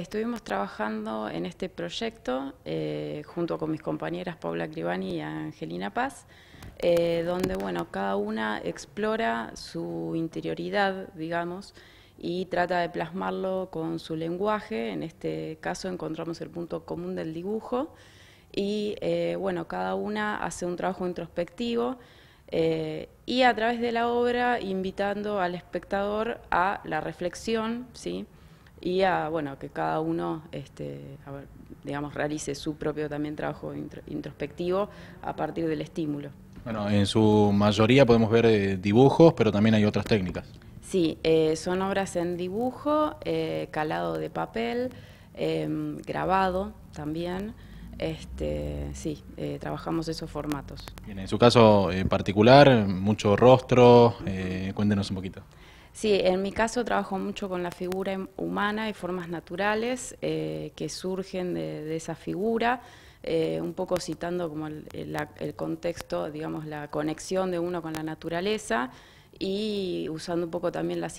Estuvimos trabajando en este proyecto eh, junto con mis compañeras Paula Cribani y Angelina Paz, eh, donde bueno, cada una explora su interioridad, digamos, y trata de plasmarlo con su lenguaje. En este caso encontramos el punto común del dibujo y eh, bueno, cada una hace un trabajo introspectivo. y a través de la obra invitando al espectador a la reflexión, ¿sí? y a bueno que cada uno este, digamos realice su propio también trabajo introspectivo a partir del estímulo. Bueno, en su mayoría podemos ver eh, dibujos, pero también hay otras técnicas. Sí, eh, son obras en dibujo, eh, calado de papel, em, grabado también. Este, sí, eh, trabajamos esos formatos. en su caso en eh, particular, mucho rostro, eh, cuéntenos un poquito. Sí, en mi caso trabajo mucho con la figura humana y formas naturales que surgen de, esa figura, un poco citando como el, contexto, digamos, la conexión de uno con la naturaleza y usando un poco también la,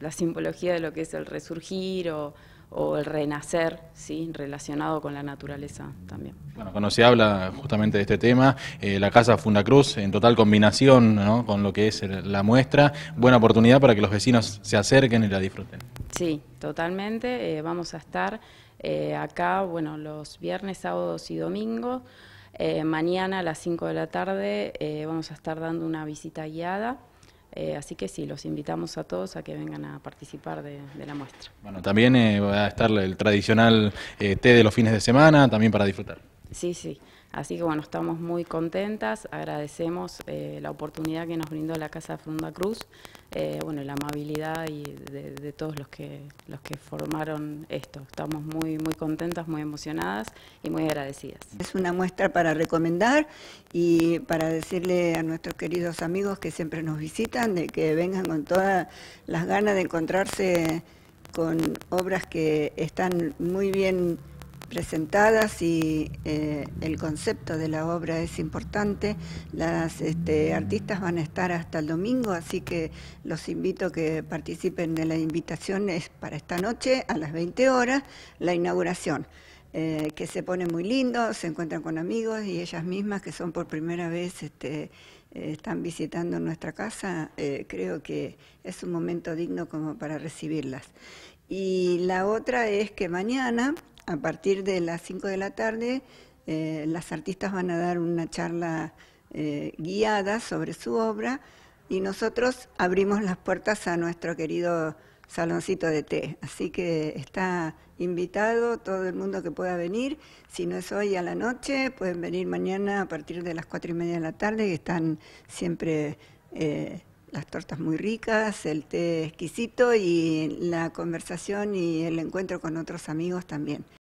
la, simbología de lo que es el resurgir o, o el renacer, ¿sí? relacionado con la naturaleza también. Bueno, cuando se habla justamente de este tema, eh, la Casa Fundacruz, en total combinación ¿no? con lo que es la muestra, buena oportunidad para que los vecinos se acerquen y la disfruten. Sí, totalmente, eh, vamos a estar eh, acá, bueno, los viernes, sábados y domingos, mañana a las 5 de la tarde vamos a estar dando una visita guiada eh, así que sí, los invitamos a todos a que vengan a participar de, la muestra. Bueno, también eh, va a estar el tradicional eh, té de los fines de semana, también para disfrutar. Sí, sí. Así que bueno, estamos muy contentas, agradecemos eh, la oportunidad que nos brindó la Casa Funda Cruz, eh, bueno, la amabilidad y de, de, todos los que, los que formaron esto. Estamos muy, muy contentas, muy emocionadas y muy agradecidas. Es una muestra para recomendar y para decirle a nuestros queridos amigos que siempre nos visitan, de que vengan con todas las ganas de encontrarse con obras que están muy bien presentadas y eh, el concepto de la obra es importante. Las este, artistas van a estar hasta el domingo, así que los invito a que participen de la invitación es para esta noche a las 20 horas, la inauguración. Eh, que se pone muy lindo, se encuentran con amigos y ellas mismas que son por primera vez este, eh, están visitando nuestra casa, creo que es un momento digno como para recibirlas. Y la otra es que mañana a partir de las 5 de la tarde, eh, las artistas van a dar una charla eh, guiada sobre su obra y nosotros abrimos las puertas a nuestro querido saloncito de té. Así que está invitado todo el mundo que pueda venir. Si no es hoy a la noche, pueden venir mañana a partir de las cuatro y media de la tarde, que están siempre eh, las tortas muy ricas, el té exquisito y la conversación y el encuentro con otros amigos también.